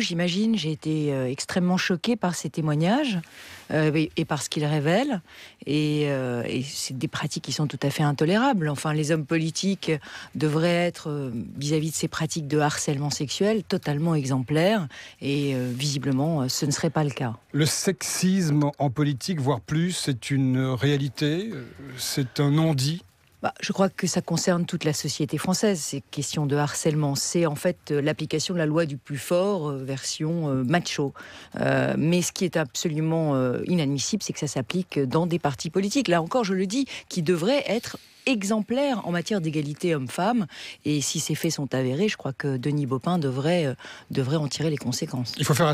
j'imagine, j'ai été euh, extrêmement choquée par ces témoignages euh, et, par ce qu'ils révèlent. Euh, et, c'est des pratiques qui sont tout à fait intolérables. Enfin, les hommes politiques devraient être, vis-à-vis -vis de ces pratiques de harcèlement sexuel, totalement exemplaires. Et visiblement, ce ne serait pas le cas. Le sexisme en politique, voire plus, c'est une réalité, c'est un non-dit bah, je crois que ça concerne toute la société française, ces questions de harcèlement. C'est en fait euh, l'application de la loi du plus fort, euh, version euh, macho. mais ce qui est absolument inadmissible, c'est que ça s'applique dans des partis politiques. Là encore, je le dis, qui devraient être exemplaires en matière d'égalité homme-femme. Et si ces faits sont avérés, je crois que Denis Baupin devrait, devrait en tirer les conséquences. Il faut faire